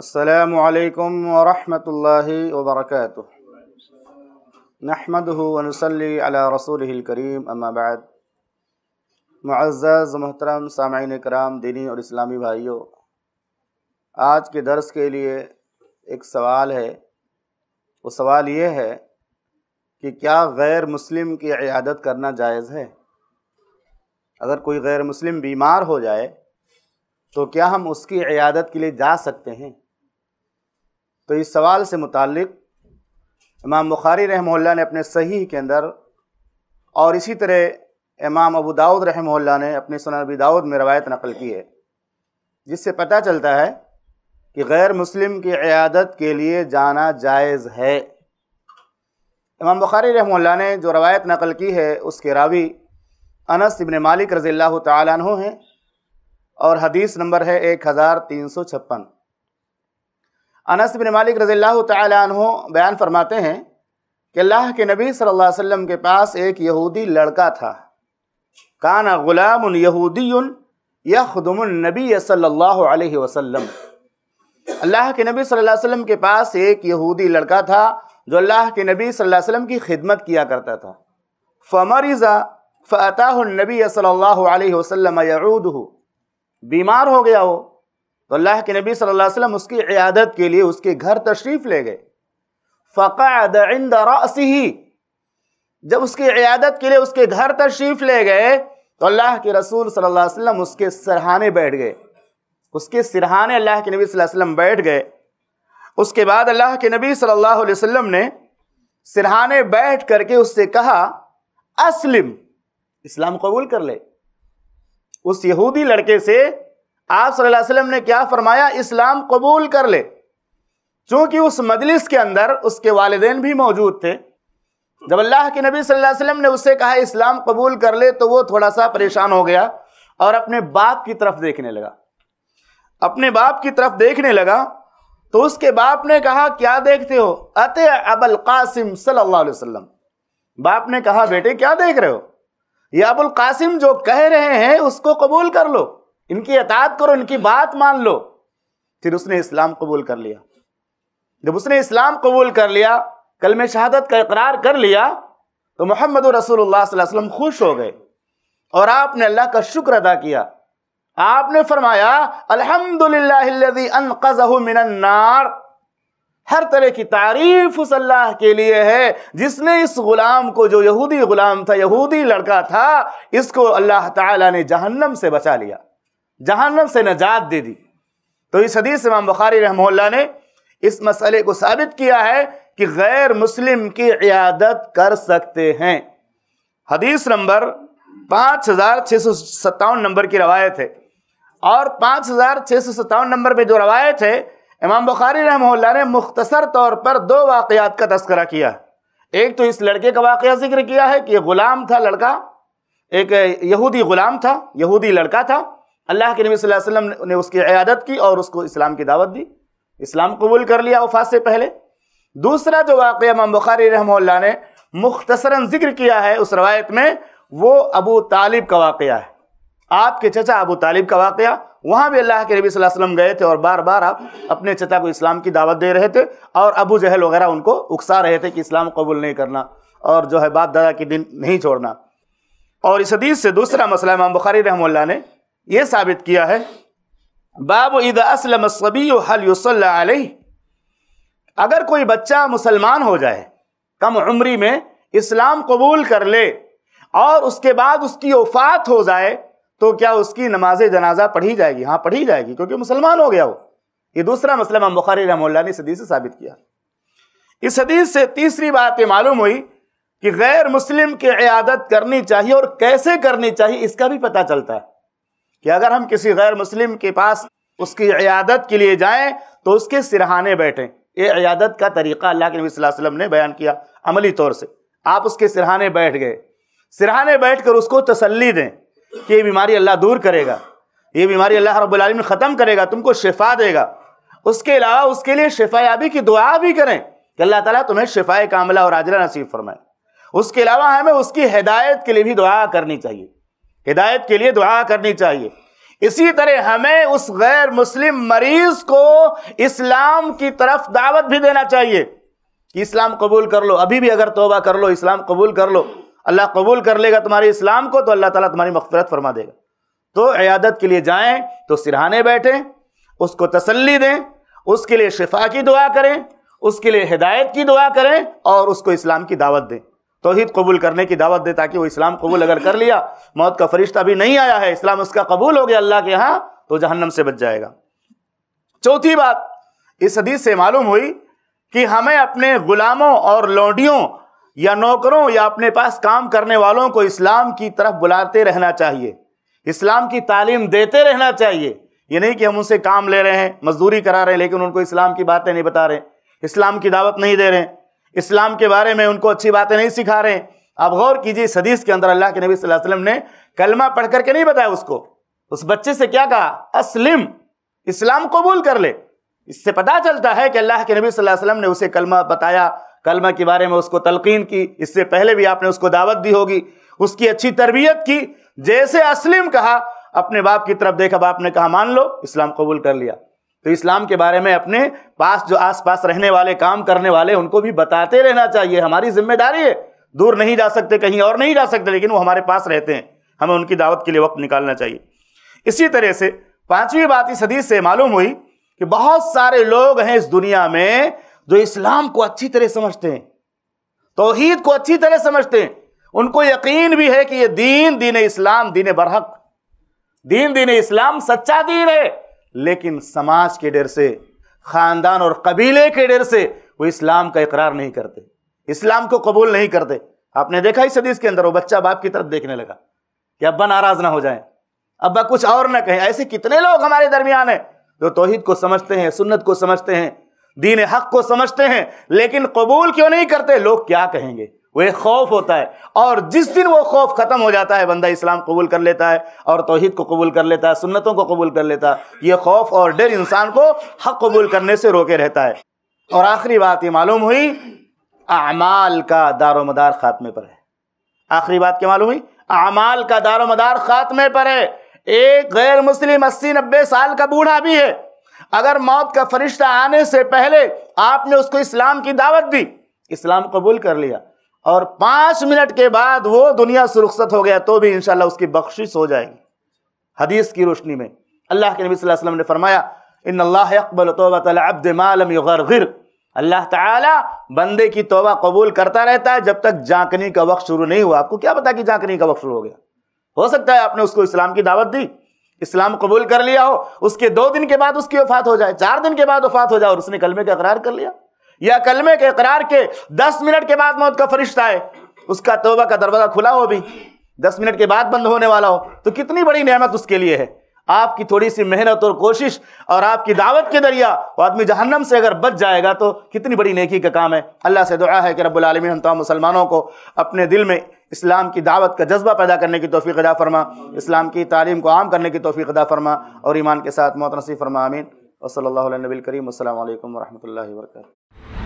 السلام عليكم ورحمة الله وبركاته نحمده ونصلي على رسوله الكريم اما بعد معزز محترम सामीन कराम दीनी और इस्लामी भाइयों आज के दर्स के लिए एक सवाल है वो सवाल ये है कि क्या गैर मुस्लिम की इयादत करना जायज़ है अगर कोई गैर मुस्लिम बीमार हो जाए तो क्या हम उसकी इयादत के लिए जा सकते हैं तो इस सवाल से मुतक़ इमाम बुखारी रहमल्ला ने अपने सही के अंदर और इसी तरह इमाम अबू दाऊद रहमल्ला ने अपने सन अबी दाऊद में रवायत नकल की है जिससे पता चलता है कि गैर मुस्लिम की क्यादत के लिए जाना जायज़ है इमाम बुखारी रहमल्ला ने जो रवायत नकल की है उसके रावी अनस इबन मालिक रज़ी अल्लाह तु हैं और हदीस नंबर है एक हज़ार तीन सौ छप्पन अनस बिन मालिक रज़ील्ला तु बयान फरमाते हैं कि अल्लाह के नबी सल्लल्लाहु अलैहि वसल्लम के पास एक यहूदी लड़का था काना गुलाम यहूदी यखदम नबी सल्लल्लाहु अलैहि वसल्लम अल्लाह के नबी सल्लल्लाहु अलैहि वसल्लम के पास एक यहूदी लड़का था जो अल्लाह के नबी सल्लल्लाहु अलैहि वसल्लम की खिदमत किया करता था फमरिज़ा फ़ताह नबी सल्लल्लाहु अलैहि वसल्लम यऊद बीमार हो गया वो तो अल्लाह के नबी सल्लल्लाहु अलैहि वसल्लम उसकी इयादत के लिए उसके घर तशरीफ़ ले गए फ़क़ासी ही जब उसकी इयादत के लिए उसके घर तशरीफ़ ले गए तो अल्लाह के रसूल सल्लल्लाहु अलैहि वसल्लम उसके सरहाने बैठ गए उसके सरहाने अल्लाह के नबी सल्लल्लाहु अलैहि वसल्लम बैठ गए उसके बाद अल्लाह के नबी सल्लल्लाहु अलैहि वसल्लम ने सिरहाने बैठ करके उससे कहा असलिम इस्लाम कबूल कर ले उस यहूदी लड़के से आप सल्लल्लाहु अलैहि वसल्लम ने क्या फरमाया इस्लाम कबूल कर ले चूँकि उस मजलिस के अंदर उसके वालदे भी मौजूद थे जब अल्लाह के नबी सल्लल्लाहु अलैहि वसल्लम ने उससे कहा इस्लाम कबूल कर ले तो वो थोड़ा सा परेशान हो गया और अपने बाप की तरफ देखने लगा अपने बाप की तरफ देखने लगा तो उसके बाप ने कहा क्या देखते हो अत अबुल कासिम सल्लल्लाहु अलैहि वसल्लम बाप ने कहा बेटे क्या देख रहे हो ये अबुल कासिम जो कह रहे हैं उसको कबूल कर लो इनकी अतात करो इनकी बात मान लो फिर उसने इस्लाम कबूल कर लिया जब उसने इस्लाम कबूल कर लिया कल में शहादत का इकरार कर लिया तो मोहम्मद रसूल खुश हो गए और आपने अल्लाह का शुक्र अदा किया आपने फरमाया अलहमदुल्लार हर तरह की तारीफ उस अल्लाह के लिए है जिसने इस गुलाम को जो यहूदी गुलाम था यहूदी लड़का था इसको अल्लाह ताला ने जहन्नम से बचा लिया जहन्नम से नजात दे दी तो इस हदीस इमाम बखारी रहमल्ला ने इस मसले को साबित किया है कि गैर मुस्लिम की इयादत कर सकते हैं हदीस नंबर पाँच हज़ार छः सौ सत्तावन नंबर की रवायत है और पाँच हज़ार छः सौ सत्तावन नंबर में जो रवायत है इमाम बुखारी रहमल्ला ने मुख्तसर तौर पर दो वाक़ात का तस्करा किया एक तो इस लड़के का वाक़ जिक्र किया है कि ग़ुलाम था लड़का एक यहूदी ग़ुलाम था यहूदी लड़का था अल्लाह के नबी सल्लल्लाहु अलैहि वसल्लम ने उसकी इयादत की और उसको इस्लाम की दावत दी इस्लाम कबूल कर लिया वफात से पहले दूसरा जो वाक़ इमाम बुखारी रहमल्ला ने मुख्तसरा जिक्र किया है उस रवायत में वो अबू तालिब का वाक़ है आपके चचा अबू तालिब का वाक़ वहाँ भी अल्लाह के नबी वसल्लम गए थे और बार बार आप अपने चचा को इस्लाम की दावत दे रहे थे और अबू जहल वगैरह उनको उकसा रहे थे कि इस्लाम कबूल नहीं करना और जो है बाप दादा के दिन नहीं छोड़ना और इस हदीस से दूसरा मसला इमाम बुखारी रहमल्ला ने ये साबित किया है बाब ईद असलम सबी हल अगर कोई बच्चा मुसलमान हो जाए कम उम्री में इस्लाम कबूल कर ले और उसके बाद उसकी वफात हो जाए तो क्या उसकी नमाज जनाजा पढ़ी जाएगी हाँ पढ़ी जाएगी क्योंकि मुसलमान हो गया वो ये दूसरा मसला इमाम बुखारी रहमल्ला ने इस हदीस से साबित किया इस हदीस से तीसरी बात ये मालूम हुई कि गैर मुस्लिम की अयादत करनी चाहिए और कैसे करनी चाहिए इसका भी पता चलता है कि अगर हम किसी गैर मुस्लिम के पास उसकी इयादत के लिए जाएं तो उसके सिरहाने बैठें ये इयादत का तरीका अल्लाह के नबी वसल्लम ने बयान किया अमली तौर से आप उसके सिरहाने बैठ गए सिरहाने बैठ कर उसको तसली दें कि ये बीमारी अल्लाह दूर करेगा ये बीमारी अल्लाह रबालमीन ख़त्म करेगा तुमको शिफा देगा उसके अलावा उसके लिए शिफायाबी की दुआ भी करें कि अल्लाह ताला तुम्हें शिफाए कामला और आजरा नसीब फरमाए उसके अलावा हमें उसकी हिदायत के लिए भी दुआ करनी चाहिए हिदायत के लिए दुआ करनी चाहिए इसी तरह हमें उस गैर मुस्लिम मरीज को इस्लाम की तरफ दावत भी देना चाहिए कि इस्लाम कबूल कर लो अभी भी अगर तोबा कर लो इस्लाम कबूल कर लो अल्लाह कबूल कर लेगा तुम्हारे इस्लाम को तो अल्लाह ताला तुम्हारी मफफरत फरमा देगा तो अयादत के लिए जाएं तो सिरहाने बैठें उसको तसल्ली दें उसके लिए शिफा की दुआ करें उसके लिए हिदायत की दुआ करें और उसको इस्लाम की दावत दें तोहहीद कबूल करने की दावत दे ताकि वो इस्लाम कबूल अगर कर लिया मौत का फरिश्ता भी नहीं आया है इस्लाम उसका कबूल हो गया अल्लाह के यहाँ तो जहन्नम से बच जाएगा चौथी बात इस हदीस से मालूम हुई कि हमें अपने गुलामों और लौंडियों या नौकरों या अपने पास काम करने वालों को इस्लाम की तरफ बुलाते रहना चाहिए इस्लाम की तालीम देते रहना चाहिए ये नहीं कि हम उनसे काम ले रहे हैं मजदूरी करा रहे हैं लेकिन उनको इस्लाम की बातें नहीं बता रहे इस्लाम की दावत नहीं दे रहे हैं इस्लाम के बारे में उनको अच्छी बातें नहीं सिखा रहे आप गौर कीजिए सदीस के अंदर अल्लाह के नबी वसल्लम ने कलमा पढ़ करके नहीं बताया उसको उस बच्चे से क्या कहा असलिम इस्लाम कबूल कर ले इससे पता चलता है कि अल्लाह के नबी वसल्लम ने उसे कलमा बताया कलमा के बारे में उसको तलकीन की इससे पहले भी आपने उसको दावत दी होगी उसकी अच्छी तरबियत की जैसे असलिम कहा अपने बाप की तरफ देखा बाप ने कहा मान लो इस्लाम कबूल कर लिया तो इस्लाम के बारे में अपने पास जो आसपास रहने वाले काम करने वाले उनको भी बताते रहना चाहिए हमारी जिम्मेदारी है दूर नहीं जा सकते कहीं और नहीं जा सकते लेकिन वो हमारे पास रहते हैं हमें उनकी दावत के लिए वक्त निकालना चाहिए इसी तरह से पांचवी बात इस हदीस से मालूम हुई कि बहुत सारे लोग हैं इस दुनिया में जो इस्लाम को अच्छी तरह समझते हैं तोहहीद को अच्छी तरह समझते हैं उनको यकीन भी है कि ये दीन दीन इस्लाम दीन बरहक दीन दीन इस्लाम सच्चा दीन है लेकिन समाज के डर से ख़ानदान और कबीले के डर से वो इस्लाम का इकरार नहीं करते इस्लाम को कबूल नहीं करते आपने देखा इस हदीस के अंदर वो बच्चा बाप की तरफ देखने लगा कि अब्बा नाराज़ ना हो जाए अब्बा कुछ और ना कहें ऐसे कितने लोग हमारे दरमियान हैं जो तोहहीद को समझते हैं सुन्नत को समझते हैं दीन हक को समझते हैं लेकिन कबूल क्यों नहीं करते लोग क्या कहेंगे वह खौफ होता है और जिस दिन वो खौफ ख़त्म हो जाता है बंदा इस्लाम कबूल कर लेता है और तोहहीद को कबूल कर लेता है सुन्नतों को कबूल कर लेता है ये खौफ और डर इंसान को हक कबूल करने से रोके रहता है और आखिरी बात ये मालूम हुई अमाल का दारो मदार खात्मे पर है आखिरी बात क्या मालूम हुई अमाल का दारो मदार खात्मे पर है एक गैर मुस्लिम अस्सी नब्बे साल का बूढ़ा भी है अगर मौत का फरिश्ता आने से पहले आपने उसको इस्लाम की दावत दी इस्लाम कबूल कर लिया और पांच मिनट के बाद वो दुनिया से हो गया तो भी इंशाला उसकी बख्शिश हो जाएगी हदीस की रोशनी में अल्लाह के नबी वसल्लम ने फरमाया इन अल्लाह अकबल तोबागर अल्लाह ताला बंदे की तोबा कबूल करता रहता है जब तक जांकनी का वक्त शुरू नहीं हुआ आपको क्या पता कि जांकनी का वक्त शुरू हो गया हो सकता है आपने उसको इस्लाम की दावत दी इस्लाम कबूल कर लिया हो उसके दो दिन के बाद उसकी वफात हो जाए चार दिन के बाद वफात हो जाए और उसने कलमे का करार कर लिया या कलमे के इकरार के दस मिनट के बाद मौत का फरिश्ता है उसका तोबा का दरवाज़ा खुला हो भी दस मिनट के बाद बंद होने वाला हो तो कितनी बड़ी नेमत उसके लिए है आपकी थोड़ी सी मेहनत और कोशिश और आपकी दावत के जरिया वो आदमी जहन्नम से अगर बच जाएगा तो कितनी बड़ी नेकी का काम है अल्लाह से दुआ है कि रबालमी हम तमाम मुसलमानों को अपने दिल में इस्लाम की दावत का जज्बा पैदा करने की तोफ़ी अदा फरमा इस्लाम की तालीम को आम करने की तोफ़ी अदा फरमा और ईमान के साथ मोत नसीब फरमा आमीन और सल्ला नबी करीम असल वरहमल वर्क